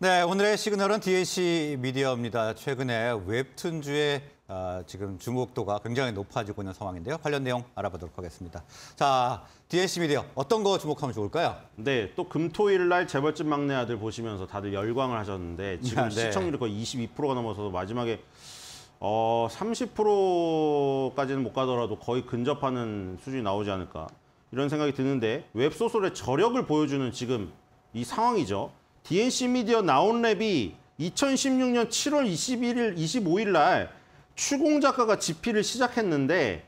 네, 오늘의 시그널은 DNC 미디어입니다. 최근에 웹툰주의 어, 아, 지금 주목도가 굉장히 높아지고 있는 상황인데요. 관련 내용 알아보도록 하겠습니다. 자, DNC 미디어 어떤 거 주목하면 좋을까요? 네, 또 금토일 날 재벌집 막내 아들 보시면서 다들 열광을 하셨는데 지금 네. 시청률이 거의 22%가 넘어서 마지막에 어, 30%까지는 못 가더라도 거의 근접하는 수준이 나오지 않을까 이런 생각이 드는데 웹소설의 저력을 보여주는 지금 이 상황이죠. DNC 미디어 나온랩이 2016년 7월 21일, 25일 날 추공 작가가 집필을 시작했는데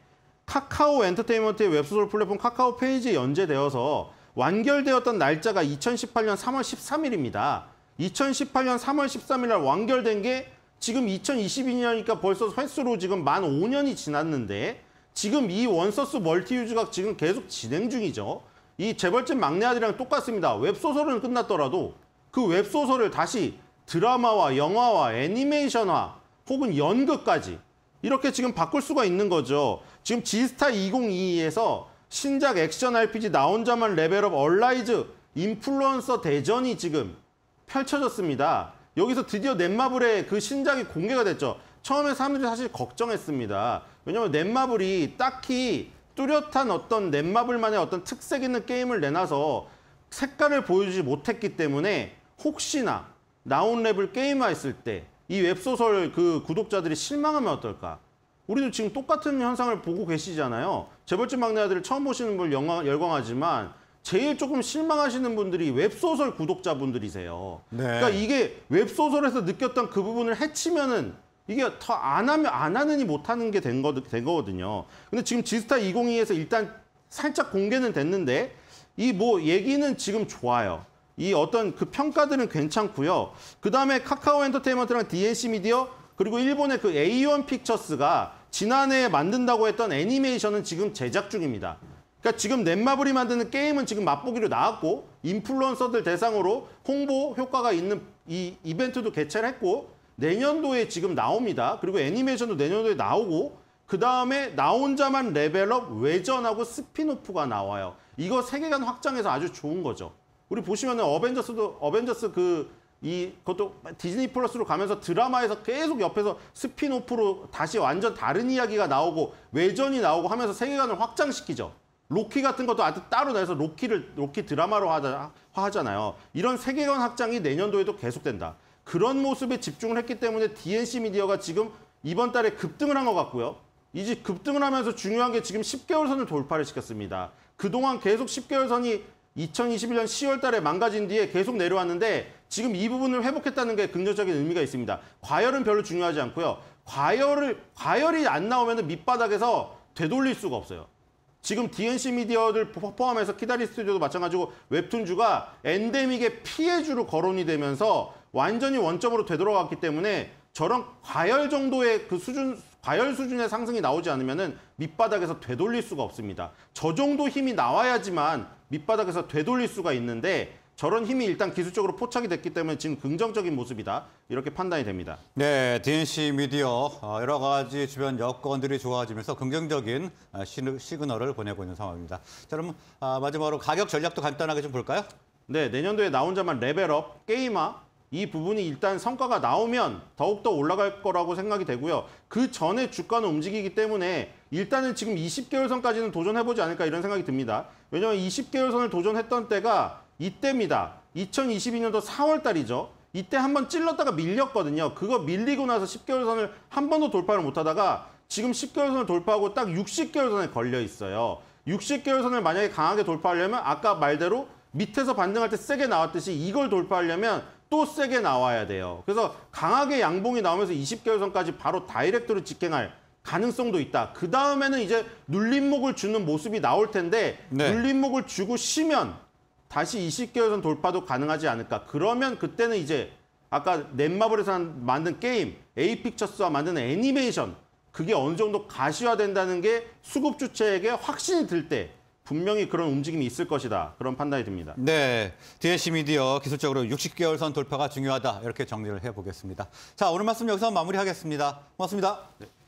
카카오 엔터테인먼트의 웹소설 플랫폼 카카오 페이지에 연재되어서 완결되었던 날짜가 2018년 3월 13일입니다. 2018년 3월 13일 날 완결된 게 지금 2022년이니까 벌써 횟수로 지금 만 5년이 지났는데 지금 이 원서스 멀티 유즈가 지금 계속 진행 중이죠. 이 재벌집 막내 아들이랑 똑같습니다. 웹소설은 끝났더라도 그 웹소설을 다시 드라마와 영화와 애니메이션화 혹은 연극까지 이렇게 지금 바꿀 수가 있는 거죠. 지금 지스타 2022에서 신작 액션 RPG 나 혼자만 레벨업 얼라이즈 인플루언서 대전이 지금 펼쳐졌습니다. 여기서 드디어 넷마블의 그 신작이 공개가 됐죠. 처음에 사람들이 사실 걱정했습니다. 왜냐면 하 넷마블이 딱히 뚜렷한 어떤 넷마블만의 어떤 특색 있는 게임을 내놔서 색깔을 보여주지 못했기 때문에 혹시나 나온랩을 게임화했을 때 이 웹소설 그 구독자들이 실망하면 어떨까? 우리도 지금 똑같은 현상을 보고 계시잖아요. 재벌집 막내 아들을 처음 보시는 분 영화, 열광하지만 제일 조금 실망하시는 분들이 웹소설 구독자분들이세요. 네. 그러니까 이게 웹소설에서 느꼈던 그 부분을 해치면은 이게 더 안 하면 안 하느니 못하는 게 된 거거든요. 근데 지금 지스타 2022에서 일단 살짝 공개는 됐는데 이 뭐 얘기는 지금 좋아요. 이 어떤 그 평가들은 괜찮고요. 그다음에 카카오 엔터테인먼트랑 DNC 미디어 그리고 일본의 그 A1 픽처스가 지난해에 만든다고 했던 애니메이션은 지금 제작 중입니다. 그러니까 지금 넷마블이 만드는 게임은 지금 맛보기로 나왔고 인플루언서들 대상으로 홍보 효과가 있는 이 이벤트도 개최를 했고 내년도에 지금 나옵니다. 그리고 애니메이션도 내년도에 나오고 그 다음에 나 혼자만 레벨업, 외전하고 스피노프가 나와요. 이거 세계관 확장해서 아주 좋은 거죠. 우리 보시면은 어벤져스도 어벤져스 그이 그것도 디즈니 플러스로 가면서 드라마에서 계속 옆에서 스피노프로 다시 완전 다른 이야기가 나오고 외전이 나오고 하면서 세계관을 확장시키죠. 로키 같은 것도 아주 따로 내서 로키를 로키 드라마로 하자, 하잖아요. 이런 세계관 확장이 내년도에도 계속된다. 그런 모습에 집중을 했기 때문에 DNC 미디어가 지금 이번 달에 급등을 한 것 같고요. 이제 급등을 하면서 중요한 게 지금 10개월 선을 돌파를 시켰습니다. 그동안 계속 10개월 선이 2021년 10월 달에 망가진 뒤에 계속 내려왔는데 지금 이 부분을 회복했다는 게 긍정적인 의미가 있습니다. 과열은 별로 중요하지 않고요. 과열을 과열이 안 나오면 밑바닥에서 되돌릴 수가 없어요. 지금 DNC 미디어를 포함해서 키다리 스튜디오도 마찬가지고 웹툰주가 엔데믹의 피해주로 거론이 되면서 완전히 원점으로 되돌아왔기 때문에 저런 과열 정도의 그 수준 과열 수준의 상승이 나오지 않으면 밑바닥에서 되돌릴 수가 없습니다. 저 정도 힘이 나와야지만 밑바닥에서 되돌릴 수가 있는데 저런 힘이 일단 기술적으로 포착이 됐기 때문에 지금 긍정적인 모습이다. 이렇게 판단이 됩니다. 네, DNC 미디어 어, 여러 가지 주변 여건들이 좋아지면서 긍정적인 어, 시그널을 보내고 있는 상황입니다. 자, 그럼 아, 마지막으로 가격 전략도 간단하게 좀 볼까요? 네, 내년도에 나 혼자만 레벨업, 게임화, 이 부분이 일단 성과가 나오면 더욱더 올라갈 거라고 생각이 되고요. 그 전에 주가는 움직이기 때문에 일단은 지금 20개월 선까지는 도전해보지 않을까 이런 생각이 듭니다. 왜냐하면 20개월 선을 도전했던 때가 이때입니다. 2022년도 4월 달이죠. 이때 한번 찔렀다가 밀렸거든요. 그거 밀리고 나서 10개월 선을 한 번도 돌파를 못하다가 지금 10개월 선을 돌파하고 딱 60개월 선에 걸려 있어요. 60개월 선을 만약에 강하게 돌파하려면 아까 말대로 밑에서 반등할 때 세게 나왔듯이 이걸 돌파하려면 또 세게 나와야 돼요. 그래서 강하게 양봉이 나오면서 20개월선까지 바로 다이렉트로 직행할 가능성도 있다. 그 다음에는 이제 눌림목을 주는 모습이 나올 텐데 네. 눌림목을 주고 쉬면 다시 20개월선 돌파도 가능하지 않을까. 그러면 그때는 이제 아까 넷마블에서 만든 게임, 에이픽처스와 만든 애니메이션 그게 어느 정도 가시화된다는 게 수급 주체에게 확신이 들때 분명히 그런 움직임이 있을 것이다. 그런 판단이 듭니다. 네, DNC 미디어 기술적으로 60개월 선 돌파가 중요하다. 이렇게 정리를 해보겠습니다. 자, 오늘 말씀 여기서 마무리하겠습니다. 고맙습니다. 네.